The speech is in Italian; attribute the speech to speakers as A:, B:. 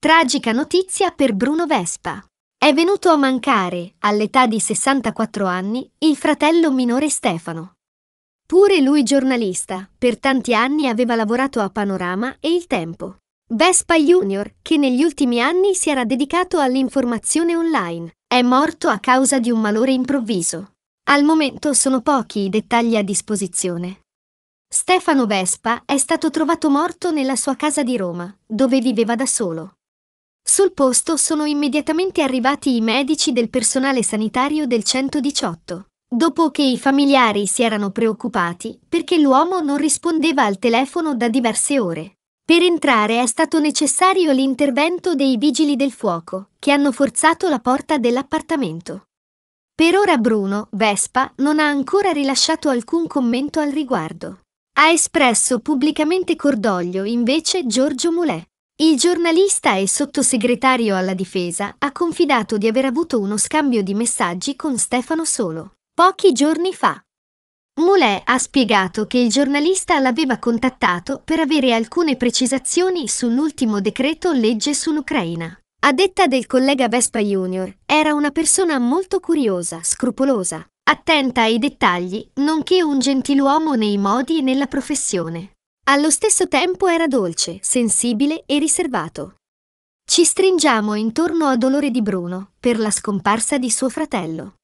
A: Tragica notizia per Bruno Vespa. È venuto a mancare, all'età di 64 anni, il fratello minore Stefano. Pure lui giornalista, per tanti anni aveva lavorato a Panorama e Il Tempo. Vespa Junior, che negli ultimi anni si era dedicato all'informazione online, è morto a causa di un malore improvviso. Al momento sono pochi i dettagli a disposizione. Stefano Vespa è stato trovato morto nella sua casa di Roma, dove viveva da solo. Sul posto sono immediatamente arrivati i medici del personale sanitario del 118, dopo che i familiari si erano preoccupati perché l'uomo non rispondeva al telefono da diverse ore. Per entrare è stato necessario l'intervento dei vigili del fuoco, che hanno forzato la porta dell'appartamento. Per ora Bruno, Vespa, non ha ancora rilasciato alcun commento al riguardo. Ha espresso pubblicamente cordoglio invece Giorgio Mulè, il giornalista e sottosegretario alla difesa ha confidato di aver avuto uno scambio di messaggi con Stefano Solo pochi giorni fa. Moulet ha spiegato che il giornalista l'aveva contattato per avere alcune precisazioni sull'ultimo decreto legge sull'Ucraina. A detta del collega Vespa Junior, era una persona molto curiosa, scrupolosa, attenta ai dettagli, nonché un gentiluomo nei modi e nella professione. Allo stesso tempo era dolce, sensibile e riservato. Ci stringiamo intorno a dolore di Bruno per la scomparsa di suo fratello.